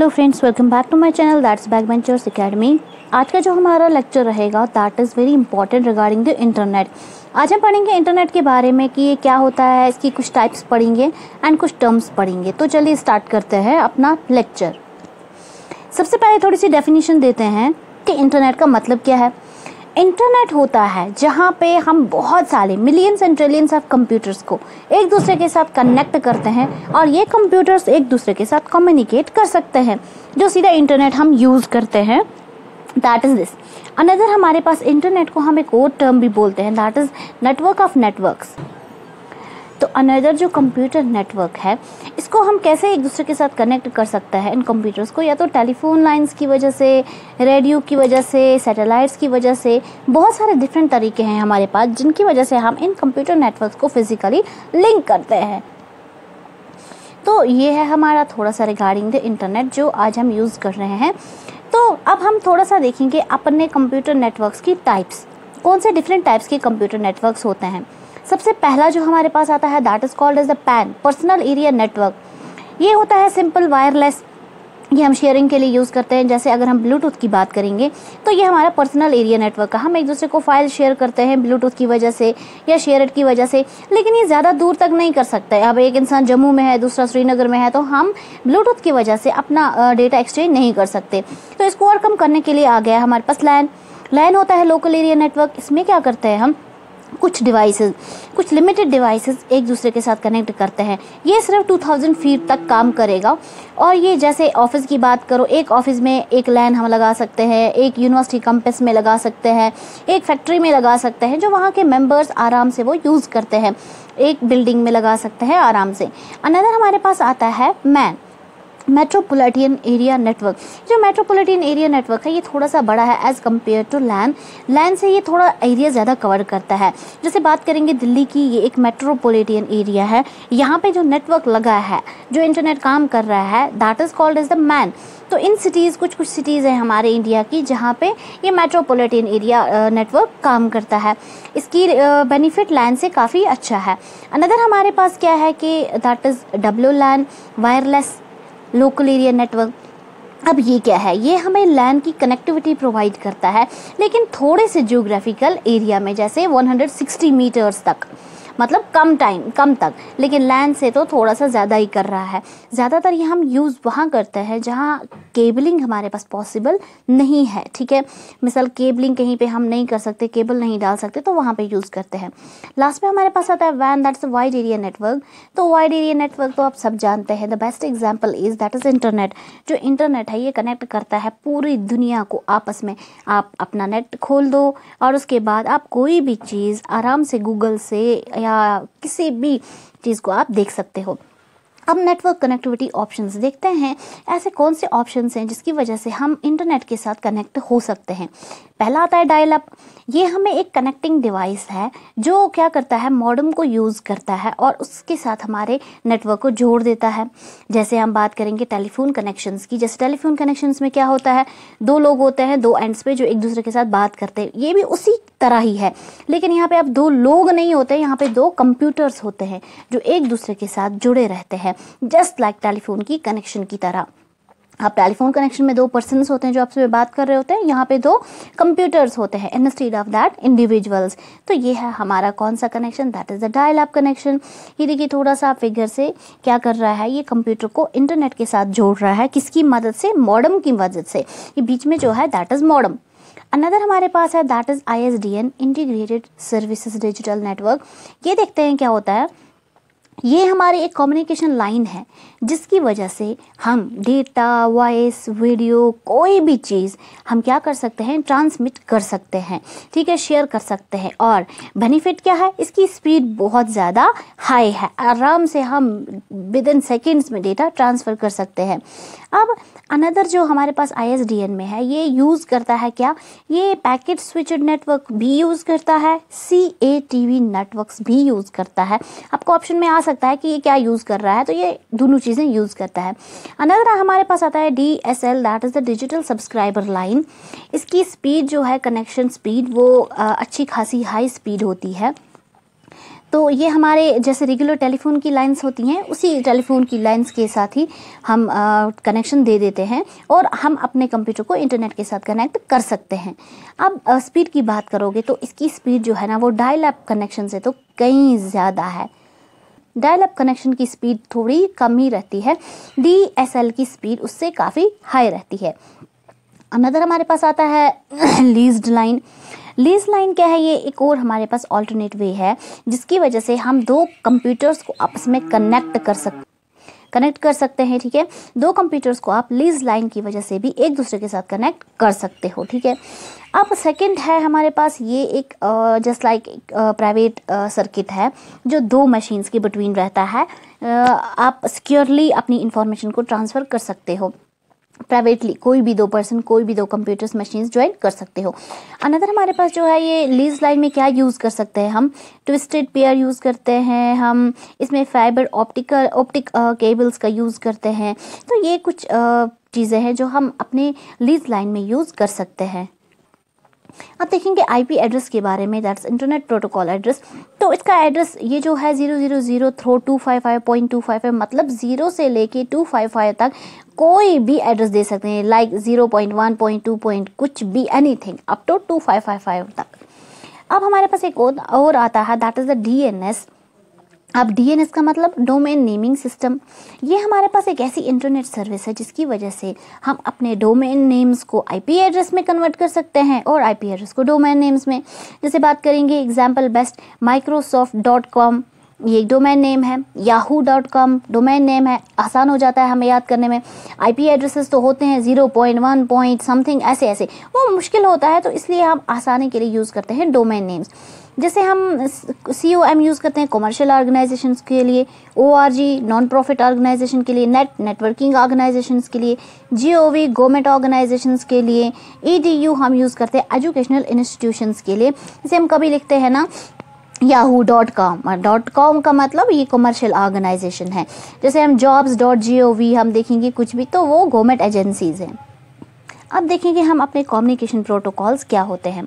hello friends welcome back to my channel that's back benchers academy आज का जो हमारा लेक्चर रहेगा that is very important regarding the internet आज हम पढ़ेंगे इंटरनेट के बारे में कि ये क्या होता है इसकी कुछ टाइप्स पढ़ेंगे एंड कुछ टर्म्स पढ़ेंगे तो चलिए स्टार्ट करते हैं अपना लेक्चर सबसे पहले थोड़ी सी डेफिनेशन देते हैं कि इंटरनेट का मतलब क्या है इंटरनेट होता है जहाँ पे हम बहुत सारे millions and trillions of computers को एक दूसरे के साथ कनेक्ट करते हैं और ये कंप्यूटर्स एक दूसरे के साथ कम्युनिकेट कर सकते हैं जो सीधा इंटरनेट हम यूज़ करते हैं दैट इज़ दिस अनदर हमारे पास इंटरनेट को हम एक और टर्म भी बोलते हैं that is network of networks तो अनदर जो कंप्यूटर नेटवर्क है इसको हम कैसे एक दूसरे के साथ कनेक्ट कर सकता है इन कंप्यूटर्स को या तो टेलीफोन लाइंस की वजह से रेडियो की वजह से सैटेलाइट्स की वजह से बहुत सारे डिफरेंट तरीके हैं हमारे पास जिनकी वजह से हम इन कंप्यूटर नेटवर्क को फिज़िकली लिंक करते हैं तो ये है हमारा थोड़ा सा रिगार्डिंग द इंटरनेट जो आज हम यूज़ कर रहे हैं तो अब हम थोड़ा सा देखेंगे अपने कंप्यूटर नेटवर्क्स की टाइप्स कौन से डिफरेंट टाइप्स के कंप्यूटर नेटवर्क्स होते हैं सबसे पहला जो हमारे पास आता है that is called as the PAN personal area network ये होता है सिंपल वायरलेस ये हम शेयरिंग के लिए यूज़ करते हैं जैसे अगर हम ब्लूटूथ की बात करेंगे तो ये हमारा पर्सनल एरिया नेटवर्क है हम एक दूसरे को फाइल शेयर करते हैं ब्लूटूथ की वजह से या शेयर की वजह से लेकिन ये ज़्यादा दूर तक नहीं कर सकते अब एक इंसान जम्मू में है दूसरा श्रीनगर में है तो हम ब्लूटूथ की वजह से अपना डेटा एक्सचेंज नहीं कर सकते तो इसको ओवरकम करने के लिए आ गया हमारे पास लैंड लैन होता है लोकल एरिया नेटवर्क इसमें क्या करते हैं हम कुछ डिवाइसेस कुछ लिमिटेड डिवाइसेस एक दूसरे के साथ कनेक्ट करते हैं ये सिर्फ 2000 फीट तक काम करेगा और ये जैसे ऑफिस की बात करो एक ऑफिस में एक लैन हम लगा सकते हैं एक यूनिवर्सिटी कैंपस में लगा सकते हैं एक फैक्ट्री में लगा सकते हैं जो वहाँ के मेंबर्स आराम से वो यूज़ करते हैं एक बिल्डिंग में लगा सकते हैं आराम से अनदर हमारे पास आता है मैन मेट्रोपोलिटन एरिया नेटवर्क जो मेट्रोपोलिटन एरिया नेटवर्क है ये थोड़ा सा बड़ा है as compare to LAN LAN से ये थोड़ा एरिया ज़्यादा कवर करता है जैसे बात करेंगे दिल्ली की ये एक मेट्रोपोलिटन एरिया है यहाँ पे जो नेटवर्क लगा है जो इंटरनेट काम कर रहा है that is called is the MAN तो इन सिटीज़ कुछ कुछ सिटीज़ हैं हमारे इंडिया की जहाँ पे ये मेट्रोपोलिटन एरिया नेटवर्क काम करता है इसकी बेनिफिट लैंड से काफ़ी अच्छा है अनदर हमारे पास क्या है कि that is W LAN wireless local area network अब ये क्या है ये हमें लैंड की कनेक्टिविटी प्रोवाइड करता है लेकिन थोड़े से जोग्राफिकल एरिया में जैसे 160 मीटर्स तक मतलब कम टाइम कम तक लेकिन लैंड से तो थोड़ा सा ज़्यादा ही कर रहा है ज़्यादातर ये हम यूज़ वहाँ करते हैं जहाँ केबलिंग हमारे पास पॉसिबल नहीं है ठीक है मिसाल केबलिंग कहीं पे हम नहीं कर सकते केबल नहीं डाल सकते तो वहाँ पे यूज़ करते हैं लास्ट में हमारे पास आता है वैन दैट्स वाइड एरिया नेटवर्क तो वाइड एरिया नेटवर्क तो आप सब जानते हैं the best example is that is internet जो इंटरनेट है ये कनेक्ट करता है पूरी दुनिया को आपस में आप अपना नेट खोल दो और उसके बाद आप कोई भी चीज़ आराम से गूगल से या या किसी भी चीज़ को आप देख सकते हो अब नेटवर्क कनेक्टिविटी ऑप्शंस देखते हैं ऐसे कौन से ऑप्शंस हैं जिसकी वजह से हम इंटरनेट के साथ कनेक्ट हो सकते हैं पहला आता है डायल अप ये हमें एक कनेक्टिंग डिवाइस है जो क्या करता है मॉडम को यूज़ करता है और उसके साथ हमारे नेटवर्क को जोड़ देता है जैसे हम बात करेंगे टेलीफोन कनेक्शंस की जैसे टेलीफोन कनेक्शंस में क्या होता है दो लोग होते हैं दो एंड्स पे जो एक दूसरे के साथ बात करते हैं ये भी उसी तरह ही है लेकिन यहाँ पे अब दो लोग नहीं होते यहाँ पे दो कंप्यूटर्स होते हैं जो एक दूसरे के साथ जुड़े रहते हैं जस्ट लाइक टेलीफोन की कनेक्शन की तरह आप टेलीफोन कनेक्शन में दो पर्सन होते हैं जो आपसे बात कर रहे होते हैं यहाँ पे दो कंप्यूटर्स होते हैं instead of that individuals तो ये है हमारा कौन सा connection that is the dial up connection ये देखिए थोड़ा सा फिगर से क्या कर रहा है ये कंप्यूटर को इंटरनेट के साथ जोड़ रहा है किसकी मदद से मॉडम की मदद से ये बीच में जो है दैट इज़ मॉडम अनदर हमारे पास है that is I S D N integrated services digital network ये देखते हैं क्या होता है ये हमारे एक कम्युनिकेशन लाइन है जिसकी वजह से हम डेटा वॉइस वीडियो कोई भी चीज़ हम क्या कर सकते हैं ट्रांसमिट कर सकते हैं ठीक है शेयर कर सकते हैं और बेनिफिट क्या है इसकी स्पीड बहुत ज़्यादा हाई है आराम से हम विद इन सेकेंड्स में डेटा ट्रांसफ़र कर सकते हैं अब अनदर जो हमारे पास आई में है ये यूज़ करता है क्या ये पैकेट स्विचड नेटवर्क भी यूज़ करता है C A T V network भी यूज़ करता है आपको ऑप्शन में आ सकता सकता है कि ये क्या यूज़ कर रहा है तो ये दोनों चीज़ें यूज़ करता है अनदर हमारे पास आता है D S L that is the digital subscriber line इसकी स्पीड जो है कनेक्शन स्पीड वो अच्छी खासी हाई स्पीड होती है तो ये हमारे जैसे रेगुलर टेलीफोन की लाइंस होती हैं उसी टेलीफोन की लाइंस के साथ ही हम कनेक्शन दे देते हैं और हम अपने कंप्यूटर को इंटरनेट के साथ कनेक्ट कर सकते हैं अब स्पीड की बात करोगे तो इसकी स्पीड जो है ना वो डायल अप कनेक्शन से तो कई ज़्यादा है डायल अप कनेक्शन की स्पीड थोड़ी कम ही रहती है डी एस एल की स्पीड उससे काफ़ी हाई रहती है अनदर हमारे पास आता है लीज्ड लाइन लीज लाइन क्या है ये एक और हमारे पास ऑल्टरनेट वे है जिसकी वजह से हम दो कंप्यूटर्स को आपस में कनेक्ट कर सकते कनेक्ट कर सकते हैं ठीक है दो कंप्यूटर्स को आप लीज लाइन की वजह से भी एक दूसरे के साथ कनेक्ट कर सकते हो ठीक है अब सेकंड है हमारे पास ये एक जस्ट लाइक प्राइवेट सर्किट है जो दो मशीन्स के बिटवीन रहता है आप सिक्योरली अपनी इंफॉर्मेशन को ट्रांसफ़र कर सकते हो प्राइवेटली कोई भी दो पर्सन कोई भी दो कंप्यूटर्स मशीन्स ज्वाइन कर सकते हो अनदर हमारे पास जो है ये लीज लाइन में क्या यूज़ कर सकते हैं हम ट्विस्टेड पेयर यूज़ करते हैं हम इसमें फाइबर ऑप्टिकल ऑप्टिक केबल्स का यूज़ करते हैं तो ये कुछ चीज़ें हैं जो हम अपने लीज लाइन में यूज़ कर सकते हैं अब देखेंगे आईपी एड्रेस के बारे में दैट्स इंटरनेट प्रोटोकॉल एड्रेस तो इसका एड्रेस ये जो है zero zero zero through two five five point two five five मतलब ज़ीरो से लेके टू फाइव फाइव तक कोई भी एड्रेस दे सकते हैं like zero point one point two point कुछ भी anything up to two five five five तक अब हमारे पास एक और आता है that is the D N S अब डीएनएस का मतलब डोमेन नेमिंग सिस्टम ये हमारे पास एक ऐसी इंटरनेट सर्विस है जिसकी वजह से हम अपने डोमेन नेम्स को आईपी एड्रेस में कन्वर्ट कर सकते हैं और आईपी एड्रेस को डोमेन नेम्स में जैसे बात करेंगे example best Microsoft dot com ये एक डोमेन नेम है Yahoo dot com domain name है आसान हो जाता है हमें याद करने में आईपी एड्रेसेस तो होते हैं zero point one point something ऐसे ऐसे वो मुश्किल होता है तो इसलिए हम आसानी के लिए यूज़ करते हैं डोमेन नेम्स जैसे हम सी ओ एम यूज़ करते हैं कॉमर्शियल ऑर्गेनाइजेशन के लिए O R G non profit organisation के लिए नेट नेटवर्किंग ऑर्गेनाइजेशन के लिए G O V government organisation के लिए ई डी यू हम यूज़ करते हैं एजुकेशनल इंस्टीट्यूशन के लिए जैसे हम कभी लिखते हैं ना Yahoo dot com dot com का मतलब ये कमर्शियल ऑर्गेनाइजेशन है जैसे हम jobs dot G O V हम देखेंगे कुछ भी तो वो गवर्नमेंट एजेंसीज हैं अब देखेंगे हम अपने कम्युनिकेशन प्रोटोकॉल्स क्या होते हैं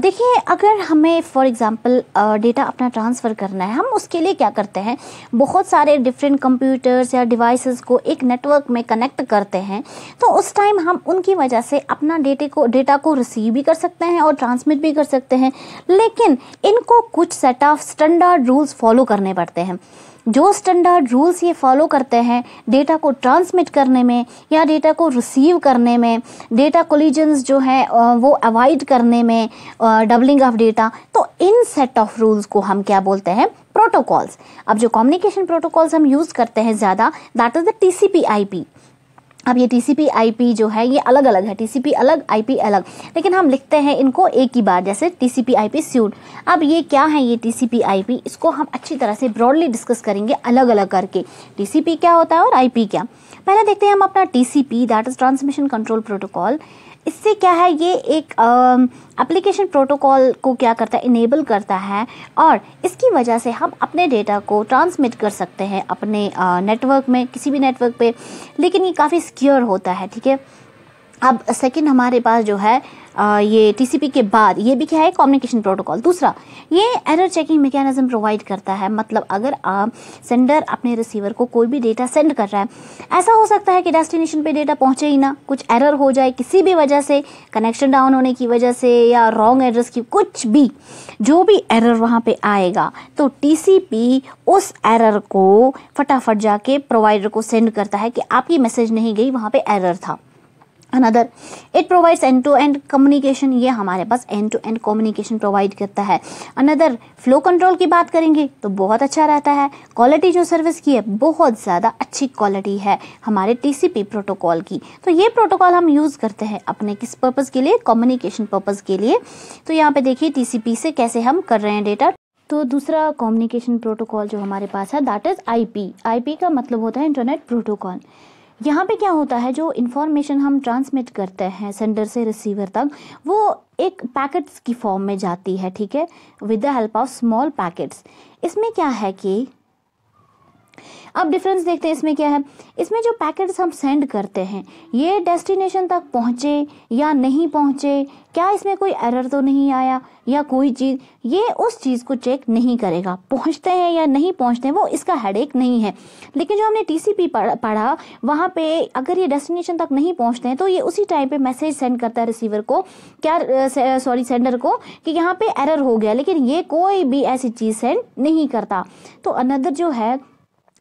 देखिए अगर हमें फॉर एग्ज़ाम्पल डेटा अपना ट्रांसफ़र करना है हम उसके लिए क्या करते हैं बहुत सारे डिफरेंट कंप्यूटर्स या डिवाइसेस को एक नेटवर्क में कनेक्ट करते हैं तो उस टाइम हम उनकी वजह से अपना डेटे को डेटा को रिसीव भी कर सकते हैं और ट्रांसमिट भी कर सकते हैं लेकिन इनको कुछ set of standard rules follow करने पड़ते हैं जो स्टैंडर्ड रूल्स ये फॉलो करते हैं डेटा को ट्रांसमिट करने में या डेटा को रिसीव करने में डेटा कोलिजन्स जो है वो अवॉइड करने में डबलिंग ऑफ डेटा तो इन सेट ऑफ रूल्स को हम क्या बोलते हैं प्रोटोकॉल्स अब जो कम्युनिकेशन प्रोटोकॉल्स हम यूज़ करते हैं ज़्यादा that is the T C P I P अब ये टी सी जो है ये अलग अलग है टी अलग आई अलग लेकिन हम लिखते हैं इनको एक ही बार जैसे टीसीपी पी स्यूट अब ये क्या है ये टी सी इसको हम अच्छी तरह से ब्रॉडली डिस्कस करेंगे अलग अलग करके टी क्या होता है और आई क्या पहले देखते हैं हम अपना T P that is transmission control protocol इससे क्या है ये एक एप्लीकेशन प्रोटोकॉल को क्या करता है इनेबल करता है और इसकी वजह से हम अपने डेटा को ट्रांसमिट कर सकते हैं अपने नेटवर्क में किसी भी नेटवर्क पे लेकिन ये काफ़ी सिक्योर होता है ठीक है अब सेकंड हमारे पास जो है आ, ये टीसीपी के बाद ये भी क्या है कम्युनिकेशन प्रोटोकॉल दूसरा ये एरर चेकिंग मैकेनिज्म प्रोवाइड करता है मतलब अगर आप सेंडर अपने रिसीवर को कोई भी डेटा सेंड कर रहा है ऐसा हो सकता है कि डेस्टिनेशन पे डेटा पहुंचे ही ना कुछ एरर हो जाए किसी भी वजह से कनेक्शन डाउन होने की वजह से या रॉन्ग एड्रेस की कुछ भी जो भी एरर वहाँ पर आएगा तो टी उस एरर को फटाफट जाके प्रोवाइडर को सेंड करता है कि आपकी मैसेज नहीं गई वहाँ पर एरर था another it provides end to end communication ये हमारे पास end to end communication provide करता है अनदर फ्लो कंट्रोल की बात करेंगे तो बहुत अच्छा रहता है क्वालिटी जो सर्विस की है बहुत ज़्यादा अच्छी क्वालिटी है हमारे टीसीपी प्रोटोकॉल की तो ये प्रोटोकॉल हम यूज़ करते हैं अपने किस पर्पज़ के लिए कम्युनिकेशन पर्पज़ के लिए तो यहाँ पे देखिए टीसीपी से कैसे हम कर रहे हैं डेटा तो दूसरा कम्युनिकेशन प्रोटोकॉल जो हमारे पास है दैट इज़ आई पी का मतलब होता है इंटरनेट प्रोटोकॉल यहाँ पे क्या होता है जो इन्फॉर्मेशन हम ट्रांसमिट करते हैं सेंडर से रिसीवर तक वो एक पैकेट्स की फॉर्म में जाती है ठीक है with the help of small packets इसमें क्या है कि अब डिफरेंस देखते हैं इसमें क्या है इसमें जो पैकेट्स हम सेंड करते हैं ये डेस्टिनेशन तक पहुँचे या नहीं पहुँचे क्या इसमें कोई एरर तो नहीं आया या कोई चीज़ ये उस चीज़ को चेक नहीं करेगा पहुँचते हैं या नहीं पहुँचते हैं वो इसका हेडेक नहीं है लेकिन जो हमने टीसीपी पढ़ा वहाँ पे अगर ये डेस्टिनेशन तक नहीं पहुँचते हैं तो ये उसी टाइम पे मैसेज सेंड करता है रिसीवर को क्या सॉरी सेंडर को कि यहाँ पे एरर हो गया लेकिन ये कोई भी ऐसी चीज़ सेंड नहीं करता तो अनदर जो है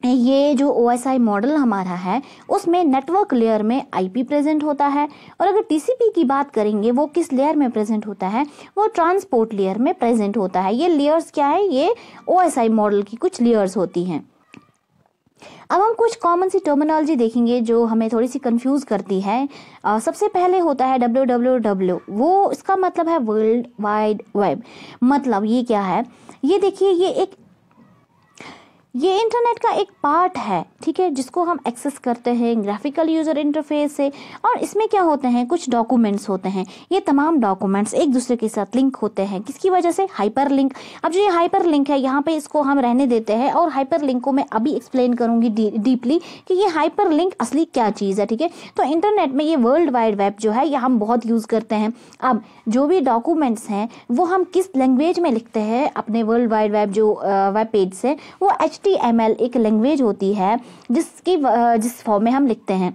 ये जो ओ मॉडल हमारा है उसमें नेटवर्क लेयर में आईपी प्रेजेंट होता है और अगर टीसीपी की बात करेंगे वो किस लेयर में प्रेजेंट होता है वो ट्रांसपोर्ट लेयर में प्रेजेंट होता है ये लेयर्स क्या है ये ओ मॉडल की कुछ लेयर्स होती हैं अब हम कुछ कॉमन सी टर्मिनोलॉजी देखेंगे जो हमें थोड़ी सी कंफ्यूज करती है आ, सबसे पहले होता है डब्ल्यू डब्ल्यू डब्ल्यू वो इसका मतलब है वर्ल्ड वाइड वेब मतलब ये क्या है ये देखिए ये एक ये इंटरनेट का एक पार्ट है ठीक है जिसको हम एक्सेस करते हैं ग्राफिकल यूज़र इंटरफेस से और इसमें क्या होते हैं कुछ डॉक्यूमेंट्स होते हैं ये तमाम डॉक्यूमेंट्स एक दूसरे के साथ लिंक होते हैं किसकी वजह से हाइपर लिंक अब जो ये हाइपर लिंक है यहाँ पे इसको हम रहने देते हैं और हाइपर लिंक को मैं अभी एक्सप्लेन करूँगी डीपली कि ये हाइपर लिंक असली क्या चीज़ है ठीक है तो इंटरनेट में ये वर्ल्ड वाइड वेब जो है ये हम बहुत यूज़ करते हैं अब जो भी डॉक्यूमेंट्स हैं वो हम किस लैंग्वेज में लिखते हैं अपने वर्ल्ड वाइड वेब जो वेब पेज से वो एच HTML एक लैंग्वेज होती है जिसकी जिस फॉर्म में हम लिखते हैं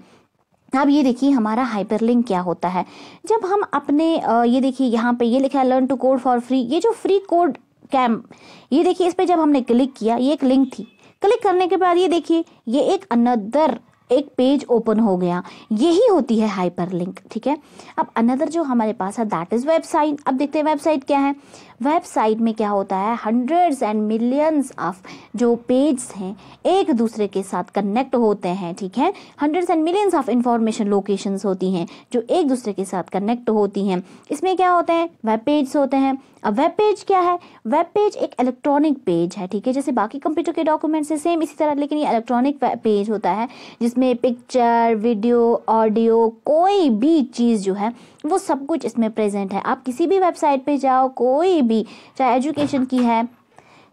अब ये देखिए हमारा हाइपरलिंक क्या होता है जब हम अपने ये देखिए यहाँ पे ये लिखा है learn to code for free ये जो फ्री कोड कैम्प ये देखिए इस पर जब हमने क्लिक किया ये एक लिंक थी क्लिक करने के बाद ये देखिए ये एक अनदर एक पेज ओपन हो गया यही होती है हाइपरलिंक ठीक है अब अनदर जो हमारे पास है दैट इज़ वेबसाइट अब देखते हैं वेबसाइट क्या है वेबसाइट में क्या होता है हंड्रेड्स एंड मिलियंस ऑफ जो पेज हैं एक दूसरे के साथ कनेक्ट होते हैं ठीक है hundreds and millions of information locations होती हैं जो एक दूसरे के साथ कनेक्ट होती हैं इसमें क्या होते हैं वेब पेज होते हैं अब वेब पेज क्या है वेब पेज एक इलेक्ट्रॉनिक पेज है ठीक है जैसे बाकी कंप्यूटर के डॉक्यूमेंट्स से सेम इसी तरह लेकिन ये इलेक्ट्रॉनिक पेज होता है जिसमें पिक्चर वीडियो ऑडियो कोई भी चीज़ जो है वो सब कुछ इसमें प्रेजेंट है आप किसी भी वेबसाइट पे जाओ कोई भी चाहे एजुकेशन की है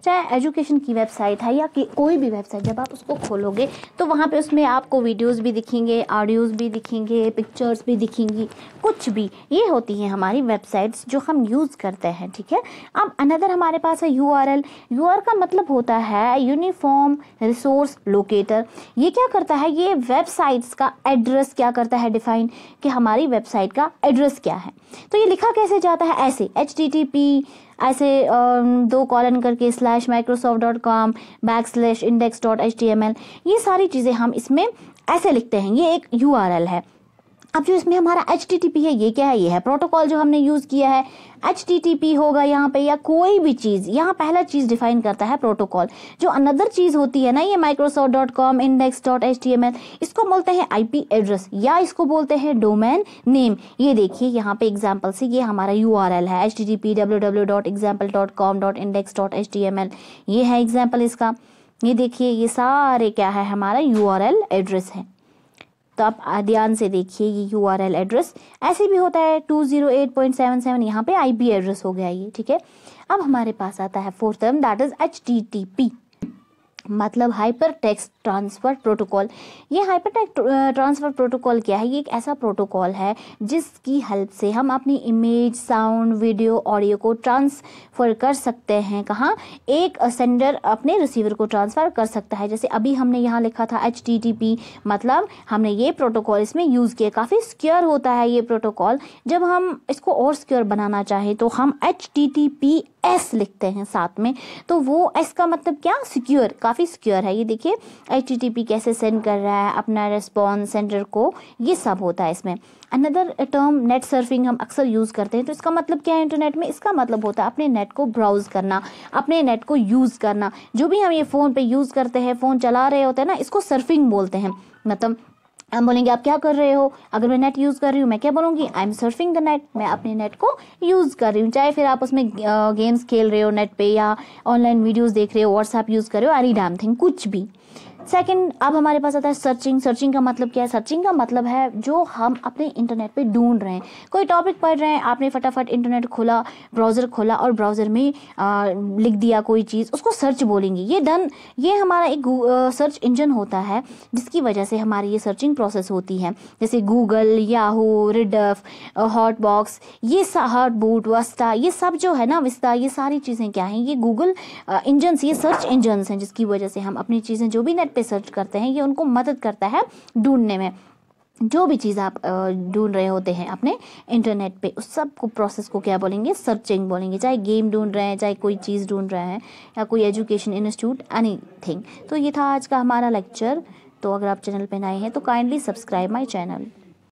चाहे एजुकेशन की वेबसाइट है या कि कोई भी वेबसाइट जब आप उसको खोलोगे तो वहाँ पे उसमें आपको वीडियोस भी दिखेंगे ऑडियोज़ भी दिखेंगे पिक्चर्स भी दिखेंगी कुछ भी ये होती हैं हमारी वेबसाइट्स जो हम यूज़ करते हैं ठीक है अब अनदर हमारे पास है U R L U R का मतलब होता है यूनिफॉर्म रिसोर्स लोकेटर ये क्या करता है ये वेबसाइट्स का एड्रेस क्या करता है डिफाइन कि हमारी वेबसाइट का एड्रेस क्या है तो ये लिखा कैसे जाता है ऐसे एच टी टी पी ऐसे दो कॉलन करके slash Microsoft dot com back slash index dot H D M L ये सारी चीज़ें हम इसमें ऐसे लिखते हैं ये एक यू आर एल है अब जो इसमें हमारा एच है ये क्या है ये है प्रोटोकॉल जो हमने यूज़ किया है एच होगा यहाँ पे या कोई भी चीज़ यहाँ पहला चीज़ डिफाइन करता है प्रोटोकॉल जो अनदर चीज़ होती है ना ये Microsoft dot com index dot H T M L इसको बोलते हैं पी एड्रेस या इसको बोलते हैं डोमेन नेम ये देखिए यहाँ पे एग्जाम्पल से ये हमारा यू है एच टी टी पी ये है एग्जाम्पल इसका ये देखिए ये सारे क्या है हमारा यू एड्रेस है तो आप ध्यान से देखिए ये यू आर एल एड्रेस ऐसे भी होता है two zero eight point seven seven यहाँ पे आई बी एड्रेस हो गया ये ठीक है अब हमारे पास आता है fourth term that is H T T P मतलब हाइपर टेक्स ट्रांसफ़र प्रोटोकॉल ये हाइपर टेक्स ट्रांसफ़र प्रोटोकॉल क्या है ये एक ऐसा प्रोटोकॉल है जिसकी हेल्प से हम अपनी इमेज साउंड वीडियो ऑडियो को ट्रांसफ़र कर सकते हैं कहाँ एक सेंडर अपने रिसीवर को ट्रांसफ़र कर सकता है जैसे अभी हमने यहाँ लिखा था एच मतलब हमने ये प्रोटोकॉल इसमें यूज़ किया काफ़ी सिक्योर होता है ये प्रोटोकॉल जब हम इसको और सिक्योर बनाना चाहें तो हम एच एस लिखते हैं साथ में तो वो एस का मतलब क्या सिक्योर काफ़ी सिक्योर है ये देखिए एच कैसे सेंड कर रहा है अपना रिस्पॉन्स सेंडर को ये सब होता है इसमें अनदर टर्म नेट सर्फिंग हम अक्सर यूज़ करते हैं तो इसका मतलब क्या है इंटरनेट में इसका मतलब होता है अपने नेट को ब्राउज़ करना अपने नेट को यूज़ करना जो भी हम ये फ़ोन पे यूज़ करते हैं फ़ोन चला रहे होते हैं ना इसको सर्फिंग बोलते हैं मतलब हम बोलेंगे आप क्या कर रहे हो अगर मैं नेट यूज़ कर रही हूँ मैं क्या बोलूँगी I am surfing the net मैं अपने नेट को यूज़ कर रही हूँ चाहे फिर आप उसमें गेम्स खेल रहे हो नेट पे या ऑनलाइन वीडियोस देख रहे हो व्हाट्सएप यूज़ कर रहे हो आरी डैम थिंग कुछ भी सेकेंड अब हमारे पास आता है सर्चिंग सर्चिंग का मतलब क्या है सर्चिंग का मतलब है जो हम अपने इंटरनेट पे ढूंढ रहे हैं कोई टॉपिक पढ़ रहे हैं आपने फटाफट इंटरनेट खोला ब्राउज़र खोला और ब्राउज़र में आ, लिख दिया कोई चीज़ उसको सर्च बोलेंगे ये डन ये हमारा एक सर्च इंजन होता है जिसकी वजह से हमारी ये सर्चिंग प्रोसेस होती है जैसे Google Yahoo Rediff hot box ये हॉट बूट वस्ता ये सब जो है ना विस्ता ये सारी चीज़ें क्या हैं ये गूगल इंजन्स ये सर्च इंजन्स हैं जिसकी वजह से हम अपनी चीज़ें जो भी नेट पे सर्च करते हैं ये उनको मदद करता है ढूंढने में जो भी चीज़ आप ढूंढ रहे होते हैं अपने इंटरनेट पे उस सब को प्रोसेस को क्या बोलेंगे सर्चिंग बोलेंगे चाहे गेम ढूंढ रहे हैं चाहे कोई चीज़ ढूंढ रहे हैं या कोई एजुकेशन इंस्टीट्यूट एनी थिंग तो ये था आज का हमारा लेक्चर तो अगर आप चैनल पे नए हैं तो काइंडली सब्सक्राइब माई चैनल